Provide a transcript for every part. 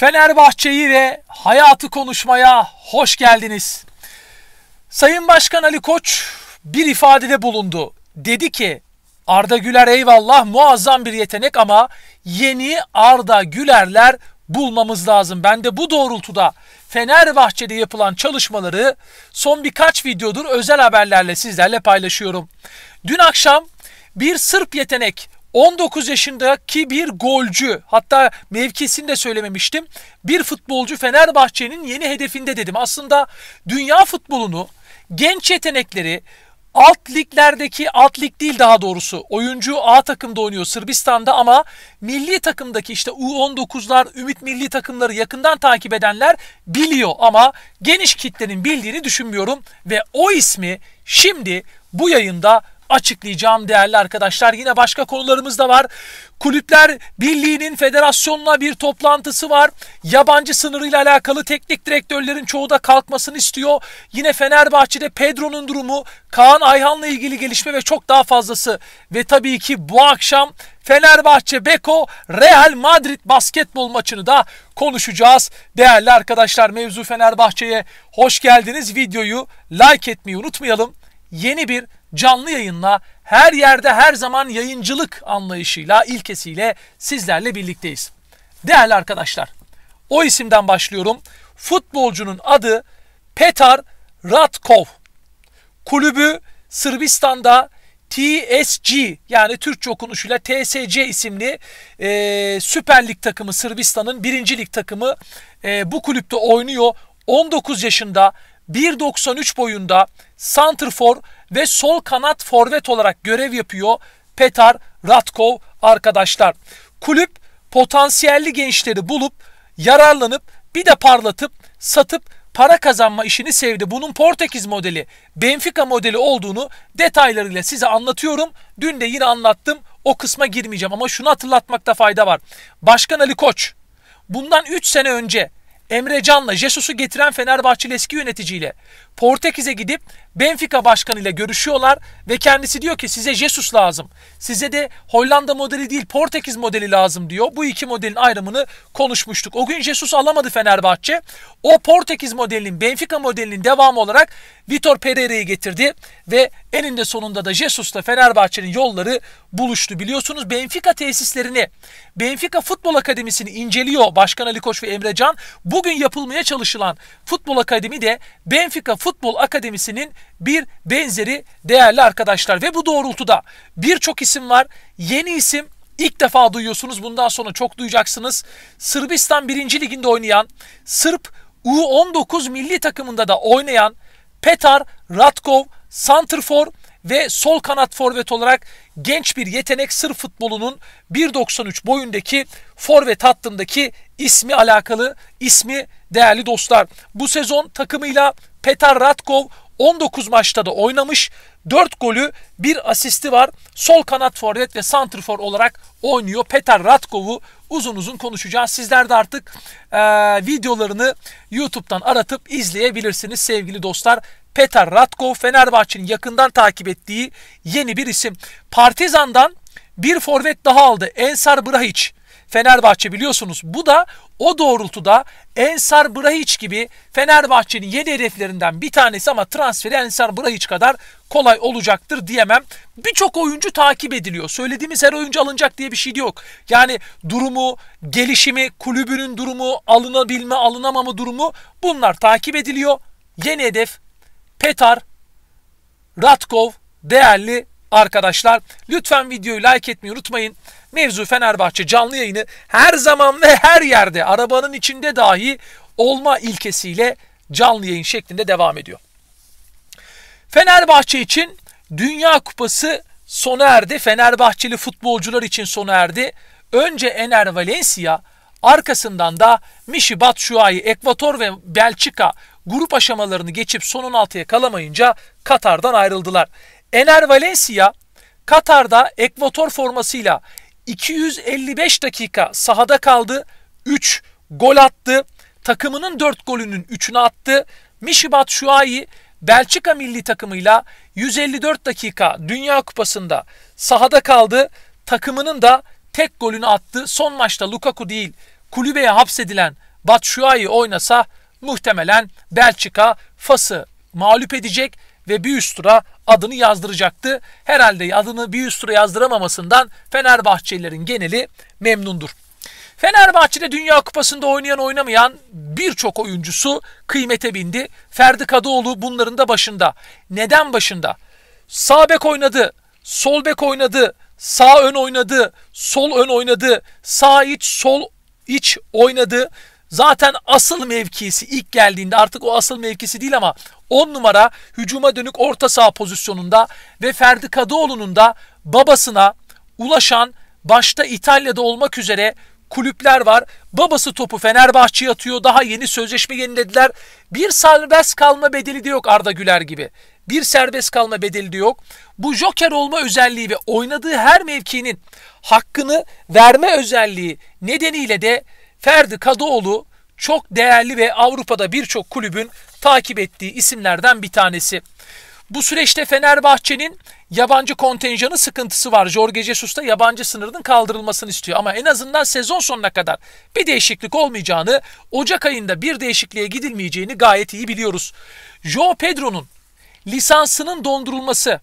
Fenerbahçe'yi ve hayatı konuşmaya hoş geldiniz. Sayın Başkan Ali Koç bir ifadede bulundu. Dedi ki Arda Güler eyvallah muazzam bir yetenek ama yeni Arda Gülerler bulmamız lazım. Ben de bu doğrultuda Fenerbahçe'de yapılan çalışmaları son birkaç videodur özel haberlerle sizlerle paylaşıyorum. Dün akşam bir Sırp yetenek 19 yaşındaki bir golcü hatta mevkisini de söylememiştim. Bir futbolcu Fenerbahçe'nin yeni hedefinde dedim. Aslında dünya futbolunu genç yetenekleri alt liglerdeki alt lig değil daha doğrusu oyuncu A takımda oynuyor Sırbistan'da ama milli takımdaki işte U19'lar Ümit milli takımları yakından takip edenler biliyor ama geniş kitlenin bildiğini düşünmüyorum ve o ismi şimdi bu yayında açıklayacağım değerli arkadaşlar. Yine başka konularımız da var. Kulüpler Birliği'nin federasyonla bir toplantısı var. Yabancı sınırıyla alakalı teknik direktörlerin çoğu da kalkmasını istiyor. Yine Fenerbahçe'de Pedro'nun durumu, Kaan Ayhan'la ilgili gelişme ve çok daha fazlası. Ve tabii ki bu akşam Fenerbahçe Beko Real Madrid basketbol maçını da konuşacağız. Değerli arkadaşlar mevzu Fenerbahçe'ye hoş geldiniz. Videoyu like etmeyi unutmayalım. Yeni bir canlı yayınla her yerde her zaman yayıncılık anlayışıyla ilkesiyle sizlerle birlikteyiz. Değerli arkadaşlar o isimden başlıyorum. Futbolcunun adı Petar Ratkov. Kulübü Sırbistan'da TSG yani Türkçe okunuşuyla TSC isimli e, Süper Lig takımı Sırbistan'ın birinci lig takımı e, bu kulüpte oynuyor. 19 yaşında 1.93 boyunda santrfor ve sol kanat forvet olarak görev yapıyor Petar Ratkov arkadaşlar. Kulüp potansiyelli gençleri bulup yararlanıp bir de parlatıp satıp para kazanma işini sevdi. Bunun Portekiz modeli, Benfica modeli olduğunu detaylarıyla size anlatıyorum. Dün de yine anlattım. O kısma girmeyeceğim ama şunu hatırlatmakta fayda var. Başkan Ali Koç bundan 3 sene önce Emre Can'la Jesus'u getiren Fenerbahçeli eski yöneticiyle Portekiz'e gidip Benfica başkanıyla görüşüyorlar ve kendisi diyor ki size Jesus lazım. Size de Hollanda modeli değil Portekiz modeli lazım diyor. Bu iki modelin ayrımını konuşmuştuk. O gün Jesus alamadı Fenerbahçe. O Portekiz modelinin Benfica modelinin devamı olarak Vitor Pereira'yı getirdi ve eninde sonunda da Jesus'la Fenerbahçe'nin yolları buluştu. Biliyorsunuz Benfica tesislerini, Benfica Futbol Akademisi'ni inceliyor Başkan Ali Koç ve Emre Can. Bugün yapılmaya çalışılan Futbol Akademi de Benfica Futbol Futbol Akademisi'nin bir benzeri değerli arkadaşlar. Ve bu doğrultuda birçok isim var. Yeni isim ilk defa duyuyorsunuz. Bundan sonra çok duyacaksınız. Sırbistan 1. Liginde oynayan, Sırp U19 milli takımında da oynayan Petar Ratkov, Santrfor ve sol kanat forvet olarak genç bir yetenek Sırp futbolunun 1.93 boyundaki forvet hattındaki ismi alakalı ismi değerli dostlar. Bu sezon takımıyla Petar Radkov 19 maçta da oynamış. 4 golü, 1 asisti var. Sol kanat forvet ve santrfor olarak oynuyor. Petar Ratkov'u uzun uzun konuşacağız. Sizler de artık e, videolarını YouTube'dan aratıp izleyebilirsiniz sevgili dostlar. Petar Ratkov Fenerbahçe'nin yakından takip ettiği yeni bir isim. Partizan'dan bir forvet daha aldı. Ensar Brahiç. Fenerbahçe biliyorsunuz. Bu da o doğrultuda Ensar Brahiç gibi Fenerbahçe'nin yeni hedeflerinden bir tanesi ama transferi Ensar Brahiç kadar kolay olacaktır diyemem. Birçok oyuncu takip ediliyor. Söylediğimiz her oyuncu alınacak diye bir şey yok. Yani durumu, gelişimi, kulübünün durumu, alınabilme, alınamama durumu bunlar takip ediliyor. Yeni hedef Petar, Ratkov değerli arkadaşlar. Lütfen videoyu like etmeyi unutmayın. Mevzu Fenerbahçe canlı yayını her zaman ve her yerde arabanın içinde dahi olma ilkesiyle canlı yayın şeklinde devam ediyor. Fenerbahçe için Dünya Kupası sona erdi. Fenerbahçeli futbolcular için sona erdi. Önce Ener Valencia, arkasından da Mişi Batshuayi, Ekvator ve Belçika grup aşamalarını geçip son 16'ya kalamayınca Katar'dan ayrıldılar. Ener Valencia Katar'da Ekvator formasıyla 255 dakika sahada kaldı. 3 gol attı. Takımının 4 golünün 3'ünü attı. Mişibat Şuayi Belçika milli takımıyla 154 dakika Dünya Kupası'nda sahada kaldı. Takımının da tek golünü attı. Son maçta Lukaku değil kulübeye hapsedilen Batshuayi oynasa muhtemelen Belçika Fas'ı mağlup edecek ve bir üst tura adını yazdıracaktı. Herhalde adını bir üst tura yazdıramamasından Fenerbahçelilerin geneli memnundur. Fenerbahçe'de Dünya Kupası'nda oynayan oynamayan birçok oyuncusu kıymete bindi. Ferdi Kadıoğlu bunların da başında. Neden başında? Sağ bek oynadı, sol bek oynadı, sağ ön oynadı, sol ön oynadı, sağ iç, sol iç oynadı. Zaten asıl mevkisi ilk geldiğinde artık o asıl mevkisi değil ama 10 numara hücuma dönük orta saha pozisyonunda ve Ferdi Kadıoğlu'nun da babasına ulaşan başta İtalya'da olmak üzere kulüpler var. Babası topu Fenerbahçe'ye atıyor. Daha yeni sözleşme yenilediler. Bir serbest kalma bedeli de yok Arda Güler gibi. Bir serbest kalma bedeli de yok. Bu joker olma özelliği ve oynadığı her mevkinin hakkını verme özelliği nedeniyle de Ferdi Kadıoğlu çok değerli ve Avrupa'da birçok kulübün takip ettiği isimlerden bir tanesi. Bu süreçte Fenerbahçe'nin yabancı kontenjanı sıkıntısı var. Jorge Jesus da yabancı sınırının kaldırılmasını istiyor. Ama en azından sezon sonuna kadar bir değişiklik olmayacağını, Ocak ayında bir değişikliğe gidilmeyeceğini gayet iyi biliyoruz. Joe Pedro'nun lisansının dondurulması,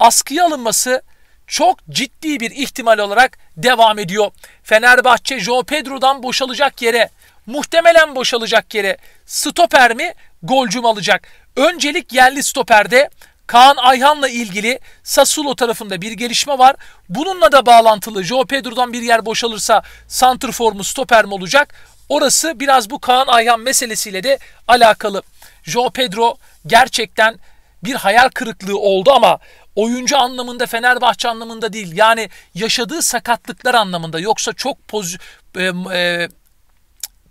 askıya alınması çok ciddi bir ihtimal olarak devam ediyor. Fenerbahçe Joao Pedro'dan boşalacak yere muhtemelen boşalacak yere stoper mi golcü mü alacak? Öncelik yerli stoperde Kaan Ayhan'la ilgili Sassuolo tarafında bir gelişme var. Bununla da bağlantılı Joao Pedro'dan bir yer boşalırsa center formu stoper mi olacak? Orası biraz bu Kaan Ayhan meselesiyle de alakalı. Joao Pedro gerçekten bir hayal kırıklığı oldu ama oyuncu anlamında Fenerbahçe anlamında değil. Yani yaşadığı sakatlıklar anlamında yoksa çok e, e,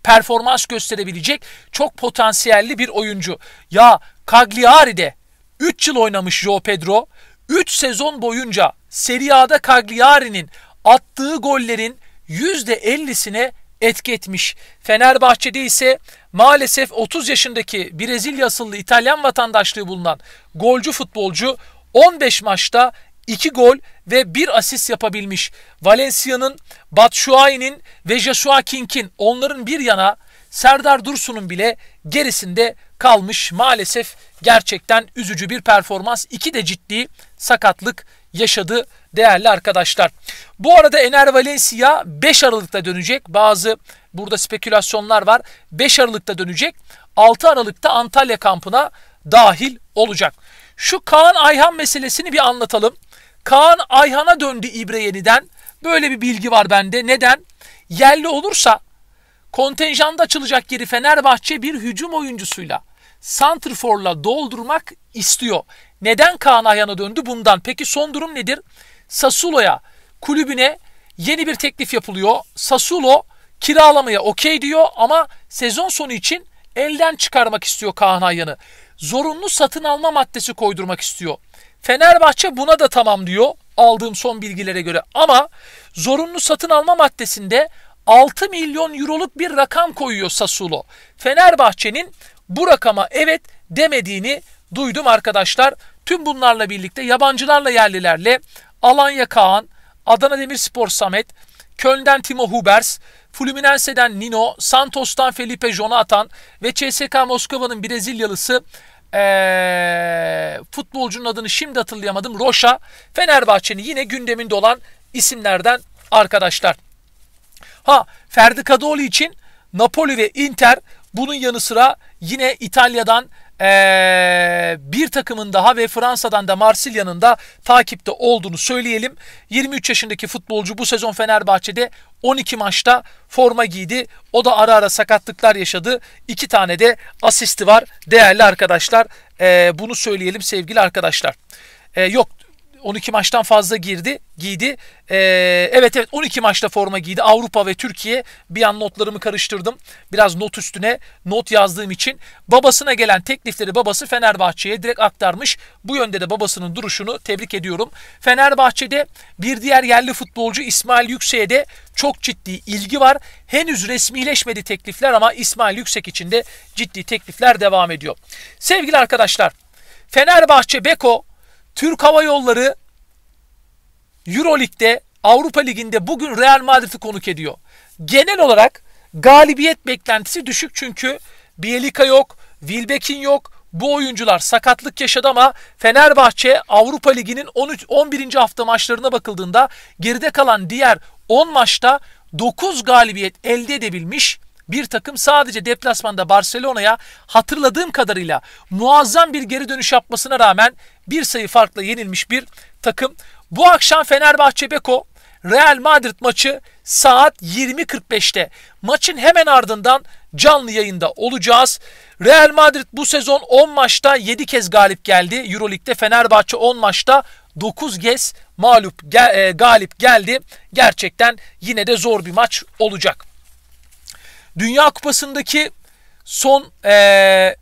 performans gösterebilecek çok potansiyelli bir oyuncu. Ya Cagliari'de 3 yıl oynamış Joe Pedro. 3 sezon boyunca Serie A'da Cagliari'nin attığı gollerin %50'sine etki etmiş. Fenerbahçe'de ise maalesef 30 yaşındaki Brezilya asıllı İtalyan vatandaşlığı bulunan golcü futbolcu 15 maçta 2 gol ve 1 asist yapabilmiş. Valencia'nın, Batshuayi'nin ve Joshua King'in onların bir yana Serdar Dursun'un bile gerisinde kalmış. Maalesef gerçekten üzücü bir performans. İki de ciddi sakatlık yaşadı değerli arkadaşlar. Bu arada Ener Valencia 5 Aralık'ta dönecek. Bazı burada spekülasyonlar var. 5 Aralık'ta dönecek. 6 Aralık'ta Antalya kampına dahil olacak. Şu Kaan Ayhan meselesini bir anlatalım. Kaan Ayhan'a döndü İbre yeniden. Böyle bir bilgi var bende. Neden? Yerli olursa kontenjanda açılacak yeri Fenerbahçe bir hücum oyuncusuyla Santrfor'la doldurmak istiyor. Neden Kaan Ayhan'a döndü? Bundan. Peki son durum nedir? Sassuolo'ya, kulübüne yeni bir teklif yapılıyor. Sassuolo kiralamaya okey diyor ama sezon sonu için elden çıkarmak istiyor Kaan Ayhan'ı zorunlu satın alma maddesi koydurmak istiyor. Fenerbahçe buna da tamam diyor aldığım son bilgilere göre ama zorunlu satın alma maddesinde 6 milyon euroluk bir rakam koyuyor Sassuolo. Fenerbahçe'nin bu rakama evet demediğini duydum arkadaşlar. Tüm bunlarla birlikte yabancılarla yerlilerle Alanya Kaan, Adana Demirspor Samet, Köln'den Timo Hubers, Fluminense'den Nino, Santos'tan Felipe Jonathan ve CSK Moskova'nın Brezilyalısı ee, futbolcunun adını şimdi hatırlayamadım. Roşa Fenerbahçe'nin yine gündeminde olan isimlerden arkadaşlar. Ha Ferdi Kadıoğlu için Napoli ve Inter bunun yanı sıra yine İtalya'dan ee, bir takımın daha ve Fransa'dan da Marsilya'nın da takipte olduğunu söyleyelim. 23 yaşındaki futbolcu bu sezon Fenerbahçe'de 12 maçta forma giydi. O da ara ara sakatlıklar yaşadı. İki tane de asisti var. Değerli arkadaşlar ee, bunu söyleyelim sevgili arkadaşlar. Ee, yok 12 maçtan fazla girdi, giydi. E, evet evet 12 maçta forma giydi. Avrupa ve Türkiye. Bir an notlarımı karıştırdım. Biraz not üstüne not yazdığım için babasına gelen teklifleri babası Fenerbahçe'ye direkt aktarmış. Bu yönde de babasının duruşunu tebrik ediyorum. Fenerbahçe'de bir diğer yerli futbolcu İsmail Yüksek'e de çok ciddi ilgi var. Henüz resmileşmedi teklifler ama İsmail Yüksek için de ciddi teklifler devam ediyor. Sevgili arkadaşlar, Fenerbahçe Beko Türk Hava Yolları Euroleague'de Avrupa Ligi'nde bugün Real Madrid'i konuk ediyor. Genel olarak galibiyet beklentisi düşük çünkü Bielika yok, Wilbekin yok, bu oyuncular sakatlık yaşadı ama Fenerbahçe Avrupa Ligi'nin 13 11. hafta maçlarına bakıldığında geride kalan diğer 10 maçta 9 galibiyet elde edebilmiş bir takım sadece deplasmanda Barcelona'ya hatırladığım kadarıyla muazzam bir geri dönüş yapmasına rağmen bir sayı farkla yenilmiş bir takım. Bu akşam Fenerbahçe Beko Real Madrid maçı saat 20.45'te. Maçın hemen ardından canlı yayında olacağız. Real Madrid bu sezon 10 maçta 7 kez galip geldi. Euroleague'de Fenerbahçe 10 maçta 9 kez mağlup gel, e, galip geldi. Gerçekten yine de zor bir maç olacak. Dünya Kupası'ndaki son ee,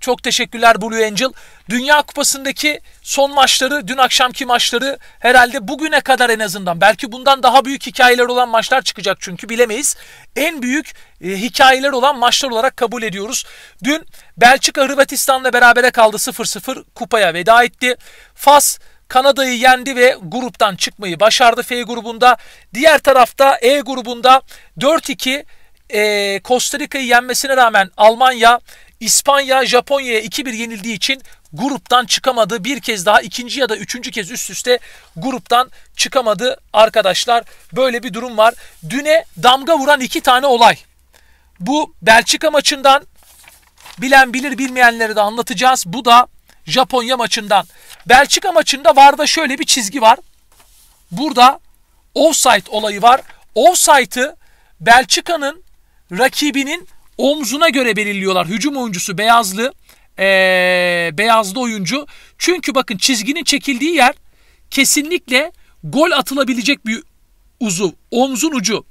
çok teşekkürler Blue Angel. Dünya Kupası'ndaki son maçları, dün akşamki maçları herhalde bugüne kadar en azından belki bundan daha büyük hikayeler olan maçlar çıkacak çünkü bilemeyiz. En büyük e, hikayeler olan maçlar olarak kabul ediyoruz. Dün Belçika Hırvatistan'la berabere kaldı 0-0 kupaya veda etti. Fas Kanada'yı yendi ve gruptan çıkmayı başardı F grubunda. Diğer tarafta E grubunda 4-2 e, Costa Rica'yı yenmesine rağmen Almanya İspanya Japonya'ya 2-1 yenildiği için gruptan çıkamadı. Bir kez daha ikinci ya da üçüncü kez üst üste gruptan çıkamadı arkadaşlar. Böyle bir durum var. Düne damga vuran iki tane olay. Bu Belçika maçından bilen bilir bilmeyenleri de anlatacağız. Bu da Japonya maçından. Belçika maçında VAR'da şöyle bir çizgi var. Burada offside olayı var. Offside'ı Belçika'nın rakibinin omzuna göre belirliyorlar. Hücum oyuncusu beyazlı, ee, beyazlı oyuncu. Çünkü bakın çizginin çekildiği yer kesinlikle gol atılabilecek bir uzu, omzun ucu.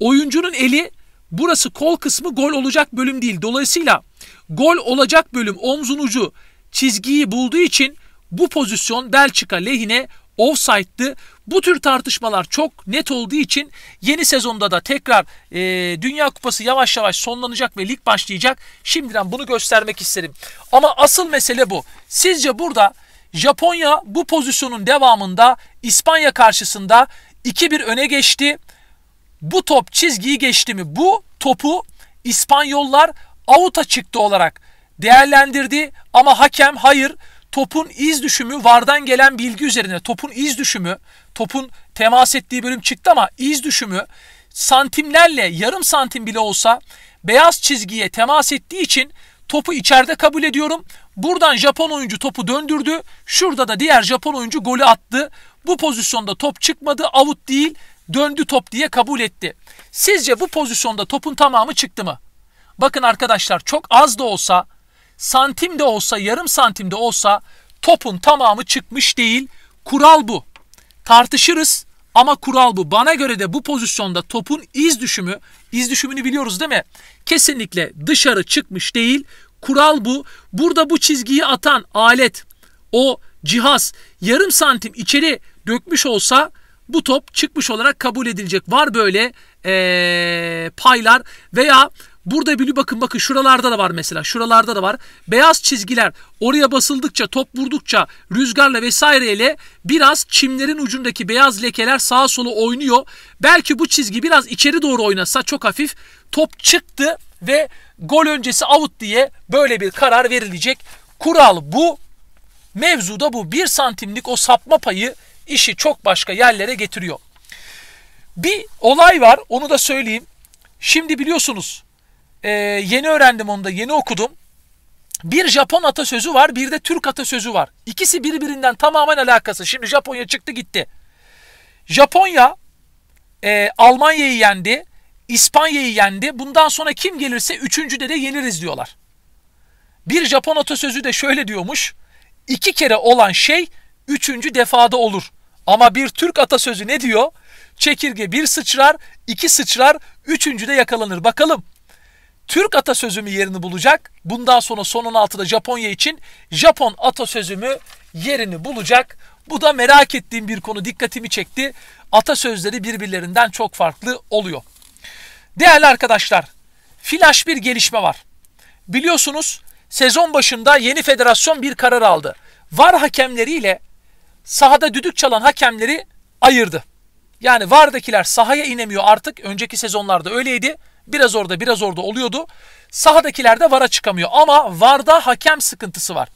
Oyuncunun eli burası kol kısmı gol olacak bölüm değil. Dolayısıyla gol olacak bölüm omzun ucu çizgiyi bulduğu için bu pozisyon Belçika lehine offside'dı. Bu tür tartışmalar çok net olduğu için yeni sezonda da tekrar e, Dünya Kupası yavaş yavaş sonlanacak ve lig başlayacak. Şimdiden bunu göstermek isterim. Ama asıl mesele bu. Sizce burada Japonya bu pozisyonun devamında İspanya karşısında 2-1 öne geçti. Bu top çizgiyi geçti mi? Bu topu İspanyollar avuta çıktı olarak değerlendirdi ama hakem hayır topun iz düşümü vardan gelen bilgi üzerine topun iz düşümü topun temas ettiği bölüm çıktı ama iz düşümü santimlerle yarım santim bile olsa beyaz çizgiye temas ettiği için topu içeride kabul ediyorum. Buradan Japon oyuncu topu döndürdü. Şurada da diğer Japon oyuncu golü attı. Bu pozisyonda top çıkmadı. Avut değil döndü top diye kabul etti. Sizce bu pozisyonda topun tamamı çıktı mı? Bakın arkadaşlar çok az da olsa santim de olsa yarım santim de olsa topun tamamı çıkmış değil. Kural bu. Tartışırız ama kural bu. Bana göre de bu pozisyonda topun iz düşümü, iz düşümünü biliyoruz değil mi? Kesinlikle dışarı çıkmış değil. Kural bu. Burada bu çizgiyi atan alet, o cihaz yarım santim içeri dökmüş olsa bu top çıkmış olarak kabul edilecek. Var böyle ee, paylar veya Burada bile bakın bakın şuralarda da var mesela. Şuralarda da var. Beyaz çizgiler oraya basıldıkça, top vurdukça, rüzgarla vesaireyle biraz çimlerin ucundaki beyaz lekeler sağa sola oynuyor. Belki bu çizgi biraz içeri doğru oynasa çok hafif top çıktı ve gol öncesi out diye böyle bir karar verilecek. Kural bu. Mevzuda bu. Bir santimlik o sapma payı işi çok başka yerlere getiriyor. Bir olay var onu da söyleyeyim. Şimdi biliyorsunuz ee, yeni öğrendim onu da yeni okudum. Bir Japon atasözü var bir de Türk atasözü var. İkisi birbirinden tamamen alakası. Şimdi Japonya çıktı gitti. Japonya e, Almanya'yı yendi. İspanya'yı yendi. Bundan sonra kim gelirse üçüncüde de yeniriz diyorlar. Bir Japon atasözü de şöyle diyormuş. İki kere olan şey üçüncü defada olur. Ama bir Türk atasözü ne diyor? Çekirge bir sıçrar, iki sıçrar, üçüncüde yakalanır. Bakalım Türk atasözü mü yerini bulacak? Bundan sonra son 16'da Japonya için Japon atasözü mü yerini bulacak? Bu da merak ettiğim bir konu dikkatimi çekti. Atasözleri birbirlerinden çok farklı oluyor. Değerli arkadaşlar, flash bir gelişme var. Biliyorsunuz sezon başında yeni federasyon bir karar aldı. VAR hakemleriyle sahada düdük çalan hakemleri ayırdı. Yani VAR'dakiler sahaya inemiyor artık. Önceki sezonlarda öyleydi. Biraz orada biraz orada oluyordu. Sahadakiler de VAR'a çıkamıyor ama VAR'da hakem sıkıntısı var.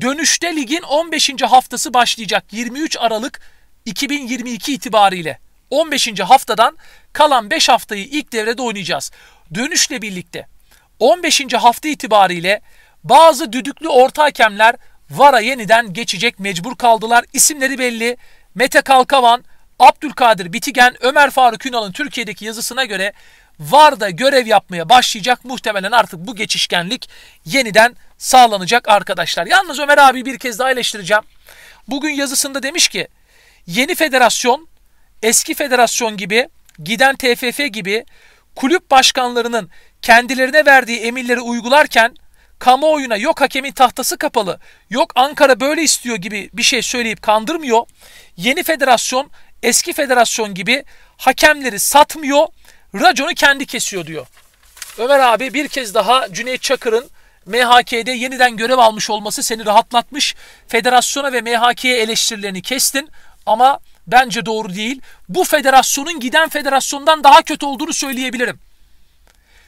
Dönüşte ligin 15. haftası başlayacak 23 Aralık 2022 itibariyle. 15. haftadan kalan 5 haftayı ilk devrede oynayacağız. Dönüşle birlikte 15. hafta itibariyle bazı düdüklü orta hakemler VAR'a yeniden geçecek mecbur kaldılar. İsimleri belli. Mete Kalkavan, Abdülkadir Bitigen, Ömer Faruk Ünal'ın Türkiye'deki yazısına göre VAR da görev yapmaya başlayacak. Muhtemelen artık bu geçişkenlik yeniden sağlanacak arkadaşlar. Yalnız Ömer abi bir kez daha eleştireceğim. Bugün yazısında demiş ki yeni federasyon eski federasyon gibi giden TFF gibi kulüp başkanlarının kendilerine verdiği emirleri uygularken kamuoyuna yok hakemin tahtası kapalı, yok Ankara böyle istiyor gibi bir şey söyleyip kandırmıyor. Yeni federasyon eski federasyon gibi hakemleri satmıyor Raconu kendi kesiyor diyor. Ömer abi bir kez daha Cüneyt Çakır'ın MHK'de yeniden görev almış olması seni rahatlatmış. Federasyona ve MHK'ye eleştirilerini kestin ama bence doğru değil. Bu federasyonun giden federasyondan daha kötü olduğunu söyleyebilirim.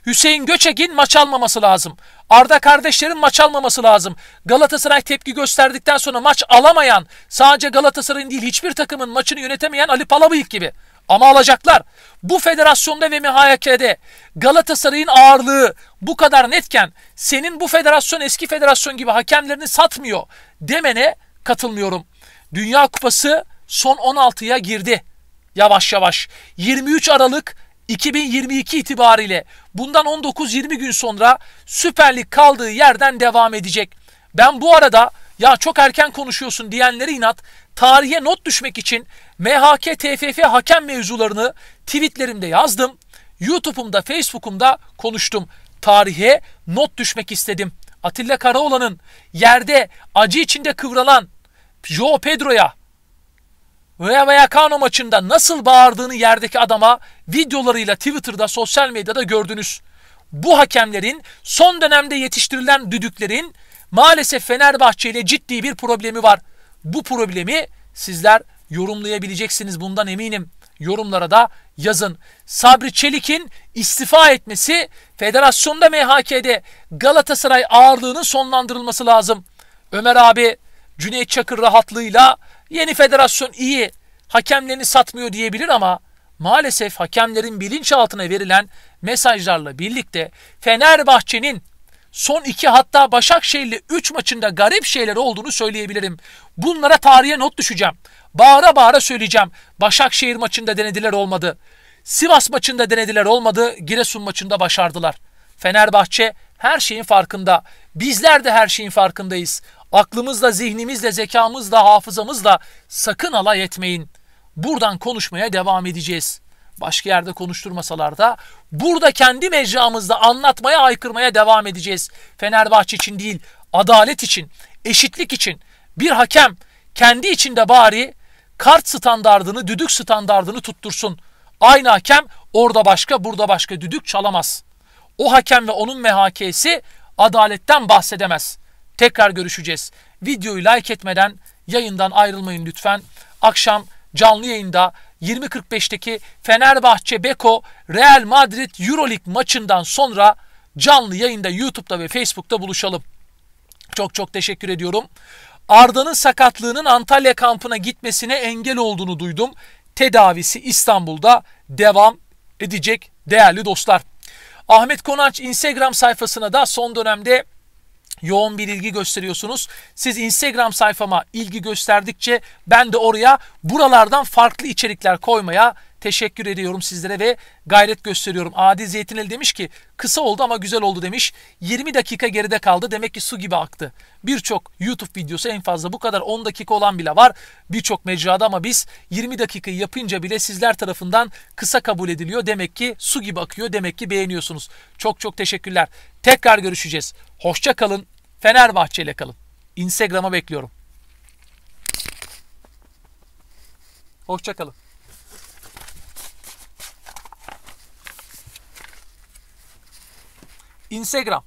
Hüseyin Göçek'in maç almaması lazım. Arda kardeşlerin maç almaması lazım. Galatasaray tepki gösterdikten sonra maç alamayan, sadece Galatasaray'ın değil hiçbir takımın maçını yönetemeyen Ali Palabıyık gibi. Ama alacaklar. Bu federasyonda ve Mihayakede Galatasaray'ın ağırlığı bu kadar netken senin bu federasyon eski federasyon gibi hakemlerini satmıyor demene katılmıyorum. Dünya Kupası son 16'ya girdi. Yavaş yavaş 23 Aralık 2022 itibariyle bundan 19-20 gün sonra Süper Lig kaldığı yerden devam edecek. Ben bu arada ya çok erken konuşuyorsun diyenlere inat tarihe not düşmek için MHK TFF hakem mevzularını tweetlerimde yazdım. YouTube'umda, Facebook'umda konuştum. Tarihe not düşmek istedim. Atilla Karaoğlan'ın yerde acı içinde kıvralan Joe Pedro'ya veya Vallecano maçında nasıl bağırdığını yerdeki adama videolarıyla Twitter'da, sosyal medyada gördünüz. Bu hakemlerin son dönemde yetiştirilen düdüklerin maalesef Fenerbahçe ile ciddi bir problemi var. Bu problemi sizler yorumlayabileceksiniz bundan eminim. Yorumlara da yazın. Sabri Çelik'in istifa etmesi federasyonda MHK'de Galatasaray ağırlığının sonlandırılması lazım. Ömer abi Cüneyt Çakır rahatlığıyla yeni federasyon iyi hakemlerini satmıyor diyebilir ama maalesef hakemlerin bilinçaltına verilen mesajlarla birlikte Fenerbahçe'nin son iki hatta Başakşehir'le üç maçında garip şeyler olduğunu söyleyebilirim. Bunlara tarihe not düşeceğim. Bağıra bağıra söyleyeceğim. Başakşehir maçında denediler olmadı. Sivas maçında denediler olmadı. Giresun maçında başardılar. Fenerbahçe her şeyin farkında. Bizler de her şeyin farkındayız. Aklımızla, zihnimizle, zekamızla, hafızamızla sakın alay etmeyin. Buradan konuşmaya devam edeceğiz. Başka yerde konuşturmasalar da burada kendi mecramızda anlatmaya, aykırmaya devam edeceğiz. Fenerbahçe için değil, adalet için, eşitlik için bir hakem kendi içinde bari kart standardını, düdük standardını tuttursun. Aynı hakem orada başka, burada başka düdük çalamaz. O hakem ve onun mehakesi adaletten bahsedemez. Tekrar görüşeceğiz. Videoyu like etmeden yayından ayrılmayın lütfen. Akşam canlı yayında 20.45'teki Fenerbahçe Beko Real Madrid Euroleague maçından sonra canlı yayında YouTube'da ve Facebook'ta buluşalım. Çok çok teşekkür ediyorum. Arda'nın sakatlığının Antalya kampına gitmesine engel olduğunu duydum. Tedavisi İstanbul'da devam edecek değerli dostlar. Ahmet Konanç Instagram sayfasına da son dönemde yoğun bir ilgi gösteriyorsunuz. Siz Instagram sayfama ilgi gösterdikçe ben de oraya buralardan farklı içerikler koymaya Teşekkür ediyorum sizlere ve gayret gösteriyorum. Adi Zeytinel demiş ki kısa oldu ama güzel oldu demiş. 20 dakika geride kaldı. Demek ki su gibi aktı. Birçok YouTube videosu en fazla bu kadar 10 dakika olan bile var. Birçok mecrada ama biz 20 dakikayı yapınca bile sizler tarafından kısa kabul ediliyor. Demek ki su gibi akıyor. Demek ki beğeniyorsunuz. Çok çok teşekkürler. Tekrar görüşeceğiz. Hoşça kalın. Fenerbahçe ile kalın. Instagram'a bekliyorum. Hoşça kalın. Instagram